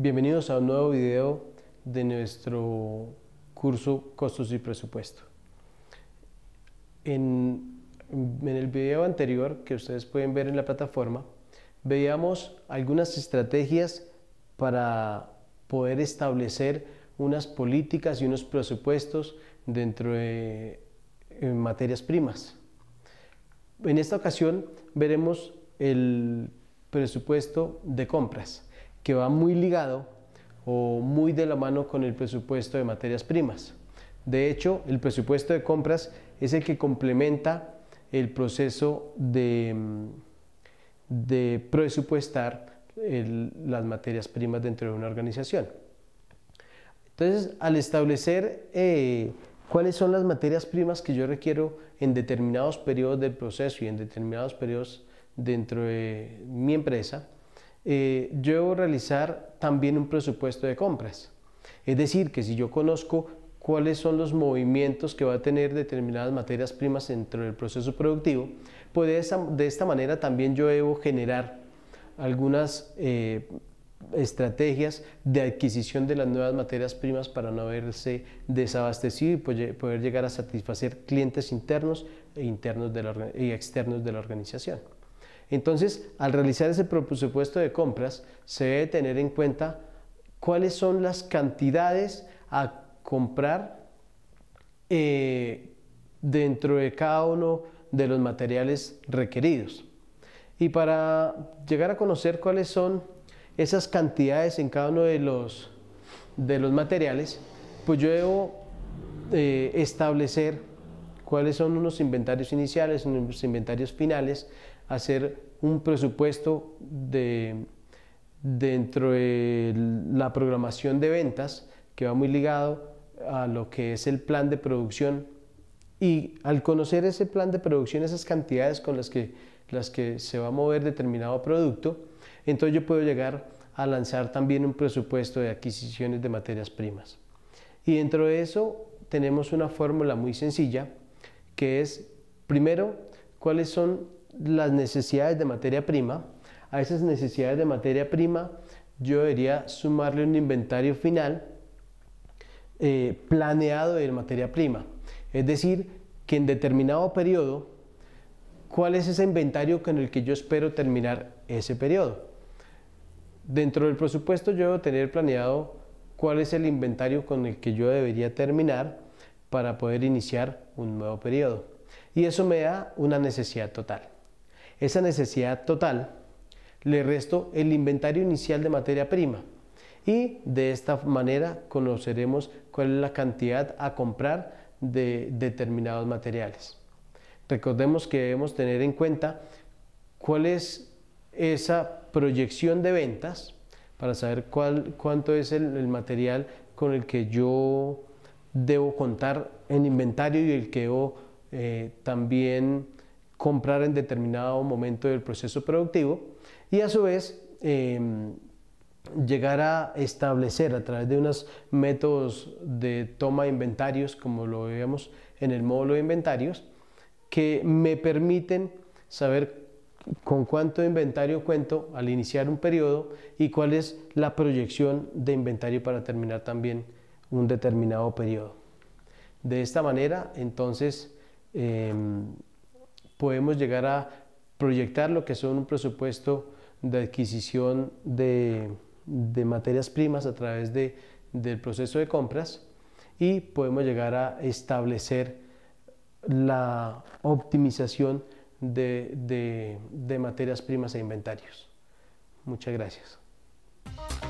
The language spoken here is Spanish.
Bienvenidos a un nuevo video de nuestro curso Costos y Presupuesto. En, en, el video anterior que ustedes pueden ver en la plataforma, veíamos algunas estrategias para poder establecer unas políticas y unos presupuestos dentro de materias primas. En esta ocasión veremos el presupuesto de compras que va muy ligado o muy de la mano con el presupuesto de materias primas. De hecho, el presupuesto de compras es el que complementa el proceso de, mm, presupuestar las materias primas dentro de una organización. Entonces, al establecer eh, cuáles son las materias primas que yo requiero en determinados periodos del proceso y en determinados periodos dentro de mi empresa, eh, yo debo realizar también un presupuesto de compras. Es decir, que si yo conozco cuáles son los movimientos que va a tener determinadas materias primas dentro del proceso productivo, pues de esta manera también yo debo generar algunas eh, estrategias de adquisición de las nuevas materias primas para no verse desabastecido y poder llegar a satisfacer clientes internos e, y externos de la organización. Entonces, al realizar ese presupuesto de compras, se debe tener en cuenta cuáles son las cantidades a comprar eh, dentro de cada uno de los materiales requeridos. Y para llegar a conocer cuáles son esas cantidades en cada uno de los, materiales, pues yo debo eh, establecer cuáles son unos inventarios iniciales, unos inventarios finales, hacer un presupuesto de, dentro de la programación de ventas que va muy ligado a lo que es el plan de producción y al conocer ese plan de producción, esas cantidades con las que, las que se va a mover determinado producto, entonces yo puedo llegar a lanzar también un presupuesto de adquisiciones de materias primas. Y dentro de eso tenemos una fórmula muy sencilla que es, primero, cuáles son las necesidades de materia prima. A esas necesidades de materia prima yo debería sumarle un inventario final eh, planeado de materia prima. Es decir, que en determinado periodo, ¿cuál es ese inventario con el que yo espero terminar ese periodo? Dentro del presupuesto yo debo tener planeado cuál es el inventario con el que yo debería terminar para poder iniciar un nuevo periodo. Y eso me da una necesidad total esa necesidad total, le resto el inventario inicial de materia prima y de esta manera conoceremos cuál es la cantidad a comprar de determinados materiales. Recordemos que debemos tener en cuenta cuál es esa proyección de ventas para saber cuánto es el, material con el que yo debo contar en inventario y el que yo eh, también comprar en determinado momento del proceso productivo y a su vez em, llegar a establecer a través de unos métodos de toma de inventarios, como lo veíamos en el módulo de inventarios, que me permiten saber con cuánto inventario cuento al iniciar un periodo y cuál es la proyección de inventario para terminar también un determinado periodo. De esta manera, entonces, em, podemos llegar a proyectar lo que son un presupuesto de adquisición de, materias primas a través de, del proceso de compras y podemos llegar a establecer la optimización de, materias primas e inventarios. Muchas gracias.